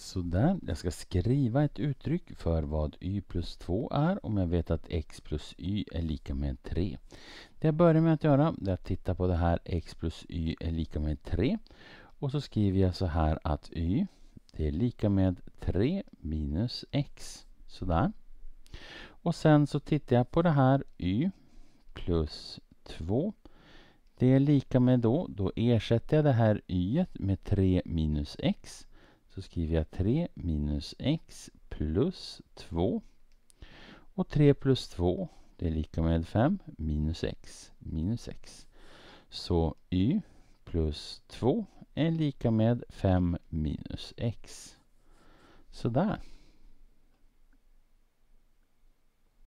Sådär, jag ska skriva ett uttryck för vad y plus 2 är om jag vet att x plus y är lika med 3. Det jag börjar med att göra är att titta på det här x plus y är lika med 3. Och så skriver jag så här att y det är lika med 3 minus x. Sådär. Och sen så tittar jag på det här y plus 2. Det är lika med då, då ersätter jag det här y med 3 minus x så skriver jag 3 minus x plus 2. Och 3 plus 2 det är lika med 5 minus x minus x. Så y plus 2 är lika med 5 minus x. Sådär.